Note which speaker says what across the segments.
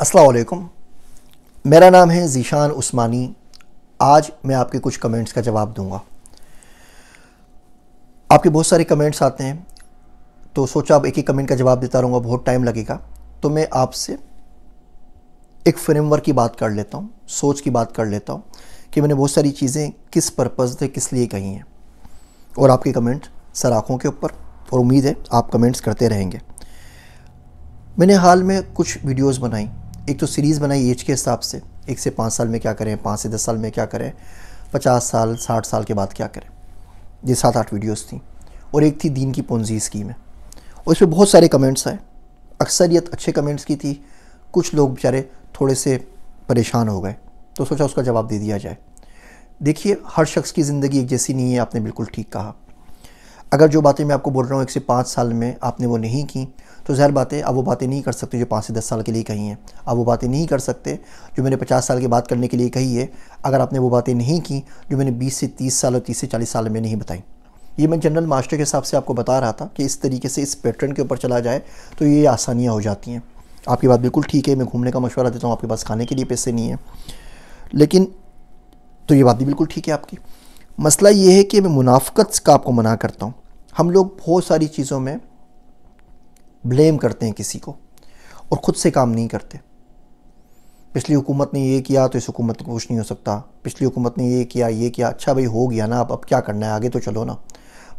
Speaker 1: असलकुम मेरा नाम है ज़ीशान उस्मानी आज मैं आपके कुछ कमेंट्स का जवाब दूंगा आपके बहुत सारे कमेंट्स आते हैं तो सोचा आप एक ही कमेंट का जवाब देता रहूँगा बहुत टाइम लगेगा तो मैं आपसे एक फ्रेमवर्क की बात कर लेता हूँ सोच की बात कर लेता हूँ कि मैंने बहुत सारी चीज़ें किस पर्पज़ से किस लिए कही हैं और आपके कमेंट सर आँखों के ऊपर और उम्मीद है आप कमेंट्स करते रहेंगे मैंने हाल में कुछ वीडियोस बनाई एक तो सीरीज़ बनाई एज के हिसाब से एक से पाँच साल में क्या करें पाँच से दस साल में क्या करें पचास साल साठ साल के बाद क्या करें ये सात आठ वीडियोस थी और एक थी दीन की पोंजी स्कीम है और इसमें बहुत सारे कमेंट्स आए अक्सरियत अच्छे कमेंट्स की थी कुछ लोग बेचारे थोड़े से परेशान हो गए तो सोचा उसका जवाब दे दिया जाए देखिए हर शख्स की ज़िंदगी एक जैसी नहीं है आपने बिल्कुल ठीक कहा अगर जो बातें मैं आपको बोल रहा हूँ एक से पाँच साल में आपने वो नहीं की तो ज़ाहिर बातें आप वो बातें नहीं कर सकते जो पाँच से दस साल के लिए कही हैं आप वो बातें नहीं कर सकते जो मैंने पचास साल के बात करने के लिए कही है अगर आपने वो बातें नहीं की जो मैंने बीस से तीस साल और तीस से चालीस साल में नहीं बताई ये मैं जनरल मास्टर के हिसाब से आपको बता रहा था कि इस तरीके से इस पैटर्न के ऊपर चला जाए तो ये आसानियाँ हो जाती हैं आपकी बात बिल्कुल ठीक है मैं घूमने का मशवरा देता हूँ आपके पास खाने के लिए पैसे नहीं है लेकिन तो ये बात भी बिल्कुल ठीक है आपकी मसला ये है कि मैं मुनाफ़त का आपको मना करता हूँ हम लोग बहुत सारी चीज़ों में ब्लेम करते हैं किसी को और ख़ुद से काम नहीं करते पिछली हुकूमत ने ये किया तो इस हुकूमत को कुछ नहीं हो सकता पिछली हुकूमत ने ये किया ये किया अच्छा भाई हो गया ना अब अब क्या करना है आगे तो चलो ना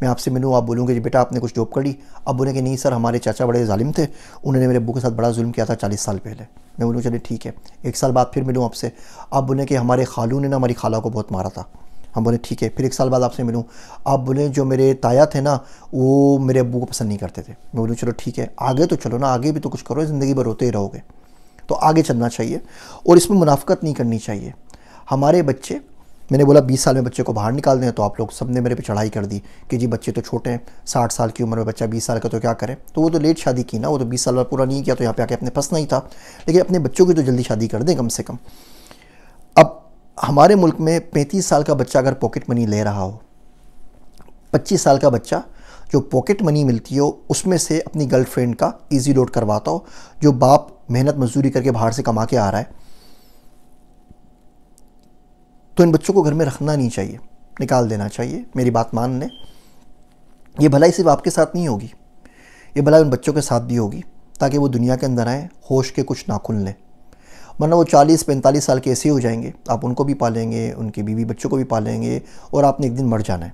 Speaker 1: मैं आपसे मिलूँ आप बोलूँगे जी बेटा आपने कुछ जॉब कर ली अब कि नहीं सर हमारे चाचा बड़े ालिम थे उन्होंने मेरे अबू के साथ बड़ा जुल्म किया था चालीस साल पहले मैं बोलूँ चलिए ठीक है एक साल बाद फिर मिलूँ आपसे आप बोले कि हमारे खालू ने ना हमारी खाला को बहुत मारा था हम बोले ठीक है फिर एक साल बाद आपसे मिलूँ आप बोले जो मेरे ताया थे ना वो मेरे अबू को पसंद नहीं करते थे मैं बोलूँ चलो ठीक है आगे तो चलो ना आगे भी तो कुछ करो ज़िंदगी भर रोते ही रहोगे तो आगे चलना चाहिए और इसमें मुनाफ्त नहीं करनी चाहिए हमारे बच्चे मैंने बोला बीस साल में बच्चे को बाहर निकाल दें तो आप लोग सब ने मेरे पे चढ़ाई कर दी कि जी बच्चे तो छोटे हैं साठ साल की उम्र में बच्चा बीस साल का तो क्या करें तो वो तो लेट शादी की ना वो तो बीस साल पूरा नहीं किया तो यहाँ पे आके अपने फंसना ही था लेकिन अपने बच्चों की तो जल्दी शादी कर दें कम से कम हमारे मुल्क में 35 साल का बच्चा अगर पॉकेट मनी ले रहा हो 25 साल का बच्चा जो पॉकेट मनी मिलती हो उसमें से अपनी गर्लफ्रेंड का इजी लोड करवाता हो जो बाप मेहनत मजदूरी करके बाहर से कमा के आ रहा है तो इन बच्चों को घर में रखना नहीं चाहिए निकाल देना चाहिए मेरी बात मान लें यह भलाई सिर्फ आपके साथ नहीं होगी ये भलाई उन बच्चों के साथ भी होगी ताकि वो दुनिया के अंदर आएँ होश के कुछ नाखुन लें वरना वो चालीस पैंतालीस साल के ऐसे हो जाएंगे आप उनको भी पालेंगे उनके बीवी बच्चों को भी पालेंगे और आपने एक दिन मर जाना है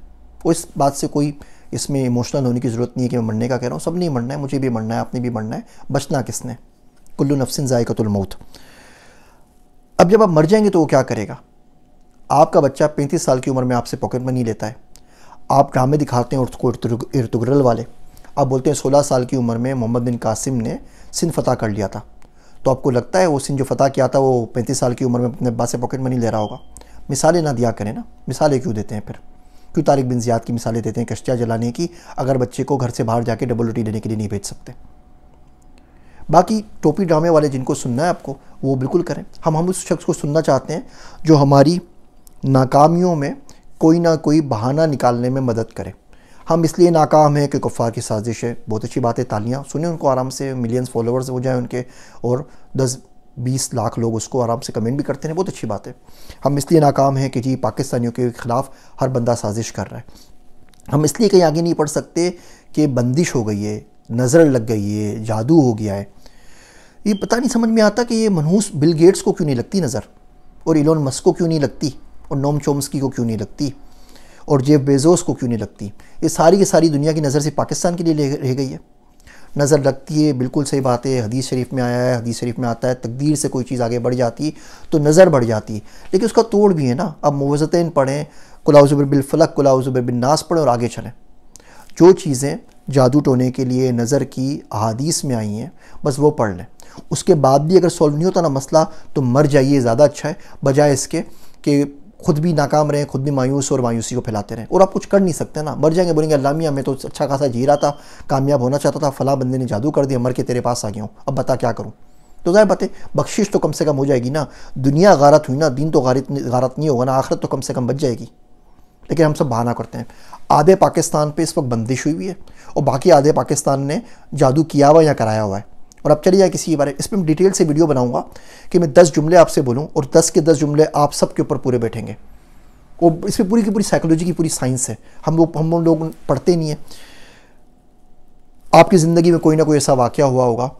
Speaker 1: इस बात से कोई इसमें इमोशनल होने की ज़रूरत नहीं है कि मैं मरने का कह रहा हूँ सब नहीं मरना है मुझे भी मरना है आपने भी मरना है बचना किसने कुल्लू नफसिन ज़ायकतुलमौत अब जब आप मर जाएंगे तो वो क्या करेगा आपका बच्चा पैंतीस साल की उम्र में आपसे पॉकेट मनी लेता है आप ड्रामे दिखाते हैं उसको इर्तुगरल वाले आप बोलते हैं सोलह साल की उम्र में मोहम्मद बिन कासिम ने सिंध फतह कर लिया था तो आपको लगता है उसने जो फतह किया था वो पैंतीस साल की उम्र में अपने बात से पॉकेट मनी ले रहा होगा मिसालें ना दिया करें ना मिसालें क्यों देते हैं फिर क्यों तारिक बिन ज़ियाद की मिसालें देते हैं कश्तियाँ जलाने की अगर बच्चे को घर से बाहर जाके डबल रोटी देने के लिए नहीं भेज सकते बाकी टोपी ड्रामे वाले जिनको सुनना है आपको वो बिल्कुल करें हम हम उस शख्स को सुनना चाहते हैं जो हमारी नाकामियों में कोई ना कोई बहाना निकालने में मदद करे हम इसलिए नाकाम हैं कि कुफ़ार की साजिश है बहुत अच्छी बात है तालियाँ सुने उनको आराम से मिलियंस फॉलोअर्स हो जाएँ उनके और दस बीस लाख लोग उसको आराम से कमेंट भी करते हैं बहुत अच्छी बात है हम इसलिए नाकाम हैं कि जी पाकिस्तानियों के ख़िलाफ़ हर बंदा साजिश कर रहा है हम इसलिए कहीं आगे नहीं पढ़ सकते कि बंदिश हो गई है नज़र लग गई है जादू हो गया है ये पता नहीं समझ में आता कि ये मनहूस बिल गेट्स को क्यों नहीं लगती नज़र और इलोन मस्क को क्यों नहीं लगती और नोम चोम्सकी को क्यों नहीं लगती और जेब बेजोस को क्यों नहीं लगती ये सारी की सारी दुनिया की नज़र से पाकिस्तान के लिए रह गई है नज़र लगती है बिल्कुल सही बात है हदीस शरीफ में आया है हदीस शरीफ में आता है तकदीर से कोई चीज़ आगे बढ़ जाती है तो नज़र बढ़ जाती है लेकिन उसका तोड़ भी है ना अब मुवज़तें पढ़ें कुलाउज़ुबर बिलफलक कुलाउज़ुबर बिन नास पढ़ें और आगे चलें जो चीज़ें जादू टोने के लिए नज़र की अहादीस में आई हैं बस वो पढ़ लें उसके बाद भी अगर सॉल्व नहीं होता ना मसला तो मर जाइए ज़्यादा अच्छा है बजाय इसके कि खुद भी नाकाम रहे खुद भी मायूस और मायूसी को फैलाते रहे और आप कुछ कर नहीं सकते ना मर जाएंगे बोलेंगे अल्लाह मैं तो अच्छा खासा जी रहा था कामयाब होना चाहता था फला बंदे ने जादू कर दिया मर के तेरे पास आ गया हूँ अब बता क्या करूँ तो जाहिर बात बख्शिश तो कम से कम हो जाएगी ना दुनिया गारत हुई ना दिन तो गारत गारत नहीं होगा ना आखिरत तो कम से कम बच जाएगी लेकिन हम सब बहाना करते हैं आधे पाकिस्तान पर इस वक्त बंदिश हुई हुई है और बाकी आधे पाकिस्तान ने जादू किया हुआ या कराया हुआ है और अब चलिए किसी के बारे में इस पर मैं डिटेल से वीडियो बनाऊंगा कि मैं दस जुमले आपसे बोलूँ और दस के दस जुमले आप सबके ऊपर पूरे बैठेंगे वो इस पर पूरी की पूरी साइकोलॉजी की पूरी साइंस है हम लोग हम लोग पढ़ते नहीं हैं आपकी ज़िंदगी में कोई ना कोई ऐसा वाक़ हुआ होगा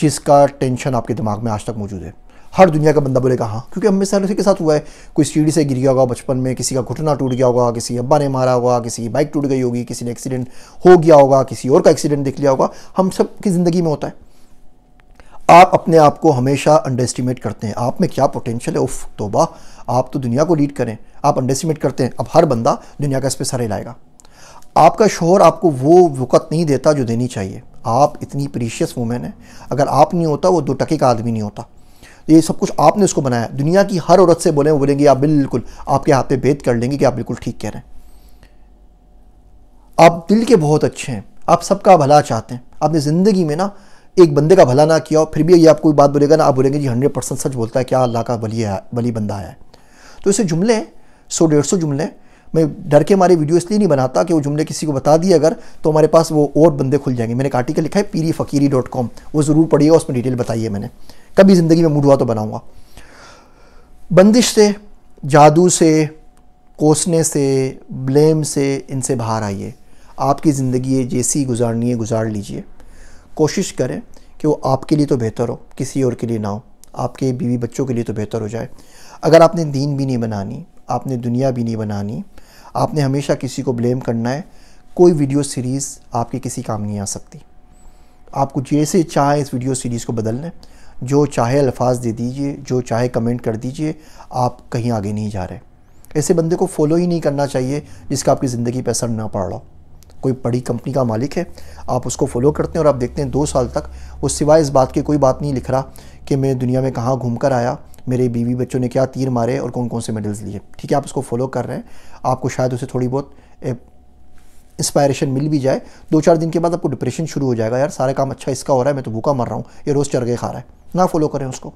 Speaker 1: जिसका टेंशन आपके दिमाग में आज तक मौजूद है हर दुनिया का बंदा बोलेगा हाँ क्योंकि हमें सारे के साथ हुआ है कोई सीढ़ी से गिर गया होगा बचपन में किसी का घुटना टूट गया होगा किसी अब्बा ने मारा होगा किसी की बाइक टूट गई होगी किसी ने एक्सीडेंट हो गया होगा किसी और का एक्सीडेंट देख लिया होगा हम सब की ज़िंदगी में होता है आप अपने आप को हमेशा अंडर एस्टिमेट करते हैं आप में क्या पोटेंशियल है उफ तोबा आप तो दुनिया को लीड करें आप अंडर एस्टिमेट करते हैं अब हर बंदा दुनिया का इस पर सर हिलाएगा आपका शोहर आपको वो वक़्त नहीं देता जो देनी चाहिए आप इतनी प्रीशियस वूमेन है अगर आप नहीं होता वो दो टके का आदमी नहीं होता तो ये सब कुछ आपने उसको बनाया दुनिया की हर औरत से बोले बोलेंगे आप बिल्कुल आपके हाथ पे भेद कर लेंगे कि आप बिल्कुल ठीक कह रहे हैं आप दिल के बहुत अच्छे हैं आप सबका भला चाहते हैं आपने ज़िंदगी में ना एक बंदे का भला ना किया हो फिर भी ये आपको बात बोलेगा ना आप बोलेंगे जी हंड्रेड परसेंट सच बोलता है क्या अल्लाह का बली है बली बंदा है तो ऐसे जुमले सौ डेढ़ सौ जुमले मैं डर के हमारे वीडियो इसलिए नहीं बनाता कि वो जुमले किसी को बता दिए अगर तो हमारे पास वो और बंदे खुल जाएंगे मैंने एक आर्टिकल लिखा है पीरी फ़कीरी डॉट कॉम वो ज़रूर पढ़िएगा उसमें डिटेल बताइए मैंने कभी ज़िंदगी में मूड हुआ तो बनाऊँगा बंदिश से जादू से कोसने से ब्लेम से इनसे बाहर आइए आपकी ज़िंदगी जैसी गुजारनी है गुजार लीजिए कोशिश करें कि वो आपके लिए तो बेहतर हो किसी और के लिए ना हो आपके बीवी बच्चों के लिए तो बेहतर हो जाए अगर आपने दीन भी नहीं बनानी आपने दुनिया भी नहीं बनानी आपने हमेशा किसी को ब्लेम करना है कोई वीडियो सीरीज़ आपके किसी काम नहीं आ सकती आपको जैसे चाहे इस वीडियो सीरीज़ को बदल लें जो चाहे अल्फाज दे दीजिए जो चाहे कमेंट कर दीजिए आप कहीं आगे नहीं जा रहे ऐसे बंदे को फॉलो ही नहीं करना चाहिए जिसका आपकी ज़िंदगी पर असर ना पड़ रहा हो कोई बड़ी कंपनी का मालिक है आप उसको फॉलो करते हैं और आप देखते हैं दो साल तक उस सिवाय इस बात की कोई बात नहीं लिख रहा कि मैं दुनिया में कहाँ घूम कर आया मेरे बीवी बच्चों ने क्या तीर मारे और कौन कौन से मेडल्स लिए ठीक है आप उसको फॉलो कर रहे हैं आपको शायद उसे थोड़ी बहुत इंस्पायरेशन मिल भी जाए दो चार दिन के बाद आपको डिप्रेशन शुरू हो जाएगा यार सारा काम अच्छा इसका हो रहा है मैं तो भूखा मर रहा हूँ ये रोज़ चरगे खा रहा है ना फॉलो करें उसको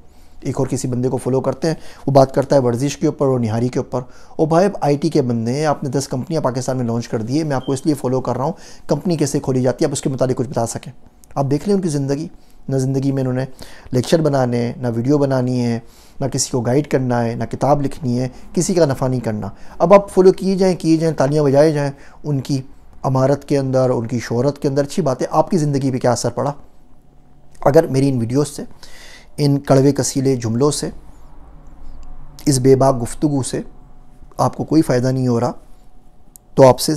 Speaker 1: एक और किसी बंदे को फॉलो करते हैं वो बात करता है वर्जिश के ऊपर और निहारी के ऊपर और भाई आईटी के बंदे हैं आपने दस कंपनियाँ पाकिस्तान में लॉन्च कर दी है मैं आपको इसलिए फॉलो कर रहा हूँ कंपनी कैसे खोली जाती है आप उसके मुताबिक कुछ बता सकें आप देख लें उनकी ज़िंदगी ना ज़िंदगी में उन्होंने लेक्चर बनाने हैं ना वीडियो बनानी है ना किसी को गाइड करना है ना किताब लिखनी है किसी का नफ़ा नहीं करना अब आप फॉलो किए जाएँ किए जाएँ तालियाँ बजाए जाएँ उनकी अमारत के अंदर उनकी शहरत के अंदर अच्छी बातें आपकी ज़िंदगी पर क्या असर पड़ा अगर मेरी इन वीडियोज़ से इन कड़वे कसीले जुमलों से इस बेबाक गुफ्तु से आपको कोई फ़ायदा नहीं हो रहा तो आपसे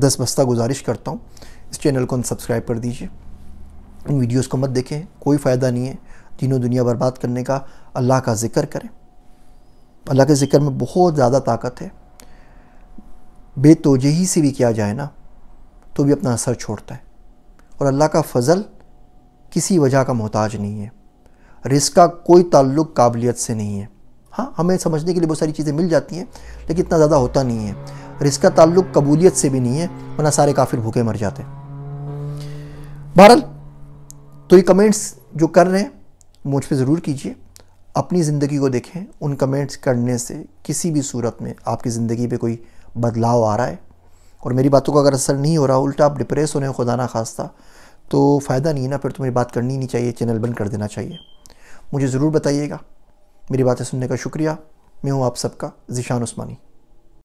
Speaker 1: दस बस्ता गुजारिश करता हूँ इस चैनल को सब्सक्राइब कर दीजिए इन वीडियोस को मत देखें कोई फ़ायदा नहीं है तीनों दुनिया बर्बाद करने का अल्लाह का ज़िक्र करें अल्लाह के ज़िक्र में बहुत ज़्यादा ताकत है बेतोजही से भी किया जाए ना तो भी अपना असर छोड़ता है और अल्लाह का फ़ज़ल किसी वजह का मोहताज नहीं है रिस्क का कोई ताल्लुक काबिलियत से नहीं है हाँ हमें समझने के लिए बहुत सारी चीज़ें मिल जाती हैं लेकिन इतना ज़्यादा होता नहीं है रिस्क का ताल्लुक कबूलियत से भी नहीं है वरना सारे काफिर भूखे मर जाते बहरहाल तो ये कमेंट्स जो कर रहे हैं मुझ पर ज़रूर कीजिए अपनी ज़िंदगी को देखें उन कमेंट्स करने से किसी भी सूरत में आपकी ज़िंदगी पे कोई बदलाव आ रहा है और मेरी बातों का अगर असर नहीं हो रहा उल्टा आप डिप्रेस होने खुदा ना खास्ता तो फ़ायदा नहीं है ना फिर तो मेरी बात करनी नहीं चाहिए चैनल बंद कर देना चाहिए मुझे ज़रूर बताइएगा मेरी बातें सुनने का शुक्रिया मैं हूँ आप सबका ज़िशान उस्मानी